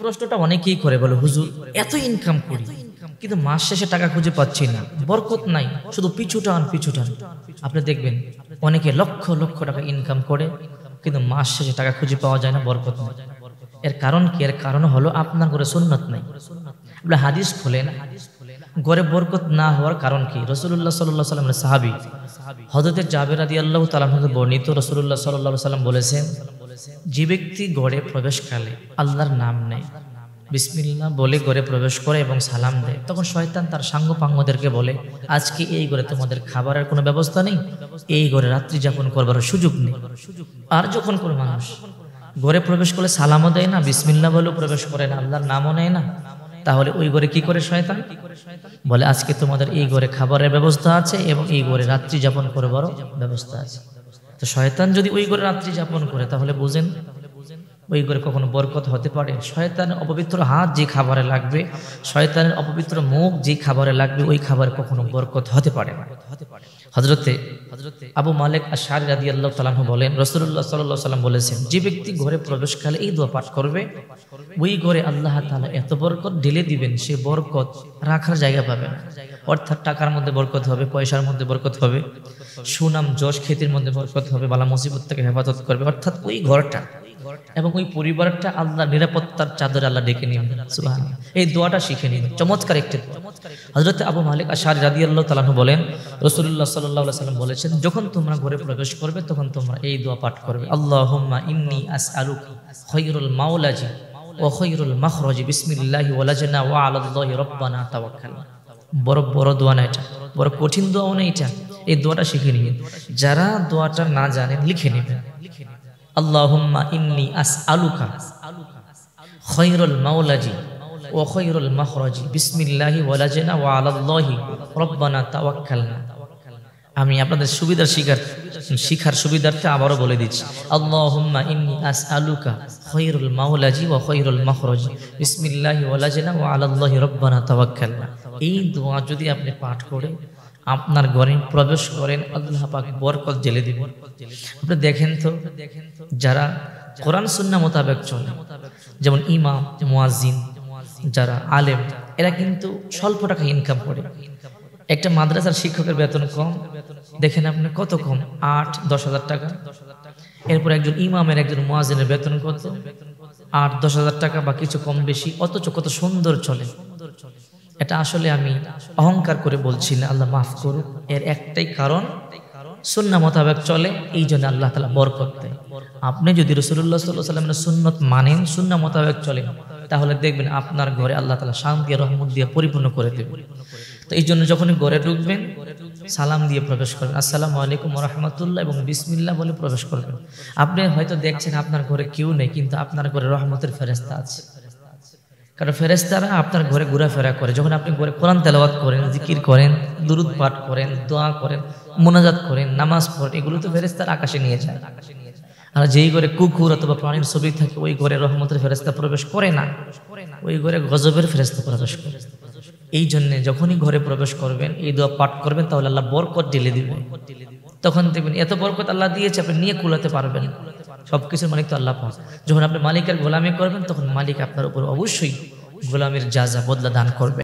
প্রশ্নটা অনেকেই করে বলে হুজুর এত ইনকাম করি কিন্তু মাস শেষে টাকা খুঁজে পাচ্ছি না বরকত নাই শুধু পিছু টান পিছু টান আপনি দেখবেন অনেকে লক্ষ লক্ষ টাকা ইনকাম করে কিন্তু মাস শেষে টাকা খুঁজে পাওয়া যায় না বরকত নাই এর কারণ কি এর কারণ হলো আপনার ঘরে সুন্নত নাই আপনি হাদিস খোলেন ঘরে বরকত না হওয়ার কারণ কি রসুল্লাহ সাল্লাহ সাল্লামের সাহাবি হজরতের জাবের আদি আল্লাহ তালাম বর্ণিত রসুল্লাহ সাল্লাহ সাল্লাম বলেছেন যে ব্যক্তি গড়ে প্রবেশকালে আল্লাহর নাম নেয় বিসমিল্লা বলে গড়ে প্রবেশ করে এবং সালাম দেয় তখন শয়তান তার সাঙ্গ পাঙ্গদেরকে বলে আজকে এই ঘরে তোমাদের খাবারের কোনো ব্যবস্থা নেই এই ঘরে রাত্রি যাপন করবার সুযোগ নেই আর যখন কোনো মানুষ ঘরে প্রবেশ করলে সালামও দেয় না বিসমিল্লা বলেও প্রবেশ করে না আল্লাহর নামও নেয় না তাহলে ওই ঘরে কি করে শয়তান বলে আজকে তোমাদের এই ঘরে খাবারের ব্যবস্থা আছে এবং এই ঘরে রাত্রি যাপন করবারও ব্যবস্থা আছে তো শয়তান যদি ওই করে রাত্রি যাপন করে তাহলে বোঝেন ওই ঘরে কখনো বরকত হতে পারে শয়তানের অপবিত্র হাত যে খাবারে লাগবে শয়তানের অপবিত্র মুখ যে খাবারে লাগবে ওই খাবার কখনো বরকত হতে পারে হজরতে হজরতে আবু মালিক আশার রাদি আল্লাহ তালাহ বলেন রসুল্লাহ সাল্লাহ সাল্লাম বলেছেন যে ব্যক্তি ঘরে প্রবেশকালে এই দোয়া পাঠ করবে ওই ঘরে আল্লাহ তালা এত বরকত ঢেলে দিবেন সে বরকত রাখার জায়গা পাবে না অর্থাৎ টাকার মধ্যে বরকত হবে পয়সার মধ্যে বরকত হবে সুনাম যশ খ্যাতির মধ্যে বরকত হবে বালা মুসিবত থেকে হেফাজত করবে অর্থাৎ ওই ঘরটা এবং ওই পরিবারটা আল্লাহ নিরাপত্তার চাদর আল্লাহ ডেকে নিন এই দোয়াটা শিখে নিন চমৎকার একটি হজরত আবু মালিক আশার রাদি আল্লাহ তালন বলেন রসুল্লাহ সাল্লাহ সাল্লাম বলেছেন যখন তোমরা ঘরে প্রবেশ করবে তখন তোমরা এই দোয়া পাঠ করবে আল্লাহ ইমনি আস আলুক খৈরুল মাওলাজি ও খৈরুল মাহরজি বিসমিল্লাহি ওয়ালাজনা ওয়া আলাল্লাহ রব্বানা তাওয়াক্কাল বড় বড় দোয়া না এটা বড় কঠিন দোয়াও না এটা এই দোয়াটা শিখে নিবেন যারা দোয়াটা না জানেন লিখে নেবেন লিখে নেবেন ইন্নি আমি আপনাদের সুবিধার শিকার শিখার সুবিধার্থে আবারও বলে দিচ্ছি আল্লাহুম্মা ইন্নি আসআলুকা খৈরুল মাওলাজি ওয়া খৈরুল মাখরাজি বিসমিল্লাহি ওয়ালাজিনা ওয়া আলাল্লাহি রব্বানা তাওয়াক্কালনা এই দোয়া যদি আপনি পাঠ করে আপনার ঘরে প্রবেশ করেন আল্লাহ পাক বরকত জেলে দিব আপনি দেখেন তো দেখেন তো যারা কোরআন সুন্না মোতাবেক চলে যেমন ইমাম মুয়াজিন যারা আলেম এরা কিন্তু স্বল্প টাকা ইনকাম করে একটা মাদ্রাসার শিক্ষকের বেতন কম দেখেন আপনি কত কম আট দশ হাজার টাকা এরপর একজন ইমামের একজন মোয়াজিনের বেতন কত আট দশ হাজার টাকা বা কিছু কম বেশি অথচ কত সুন্দর চলে সুন্দর চলে এটা আসলে আমি অহংকার করে বলছি না আল্লাহ মাফ করুক এর একটাই কারণ সুন্না মোতাবেক চলে এই জন্য আল্লাহ তালা বর করতে আপনি যদি রসুল্লাহ সাল্লাহ সাল্লামের সুন্নত মানেন সুন্না মোতাবেক চলেন তাহলে দেখবেন আপনার ঘরে আল্লাহ তালা শান্তি রহমত দিয়ে পরিপূর্ণ করে দেবেন তো এই জন্য যখনই ঘরে ঢুকবেন সালাম দিয়ে প্রবেশ করবেন আসসালামু আলাইকুম রহমতুল্লাহ এবং বিসমিল্লা বলে প্রবেশ করবেন আপনি হয়তো দেখছেন আপনার ঘরে কেউ নেই কিন্তু আপনার ঘরে রহমতের ফেরস্তা আছে কারণ ফেরেস্তারা আপনার ঘরে ঘোরাফেরা করে যখন আপনি ঘরে কোরআন তেলাওয়াত করেন জিকির করেন দুরুদ পাঠ করেন দোয়া করেন মোনাজাত করেন নামাজ পড়েন এগুলো তো ফেরেস্তার আকাশে নিয়ে যায় আকাশে নিয়ে যায় আর যেই ঘরে কুকুর অথবা প্রাণীর ছবি থাকে ওই ঘরে রহমতের ফেরেস্তা প্রবেশ করে না ওই ঘরে গজবের ফেরেস্তা প্রবেশ করে এই জন্যে যখনই ঘরে প্রবেশ করবেন এই দোয়া পাঠ করবেন তাহলে আল্লাহ বরকত ঢেলে দিবেন তখন দেখবেন এত বরকত আল্লাহ দিয়েছে আপনি নিয়ে কুলাতে পারবেন সব কিছুর মালিক তো আল্লাহ পাক যখন আপনি মালিকের গোলামি করবেন তখন মালিক আপনার উপর অবশ্যই গোলামের যা যা বদলা দান করবে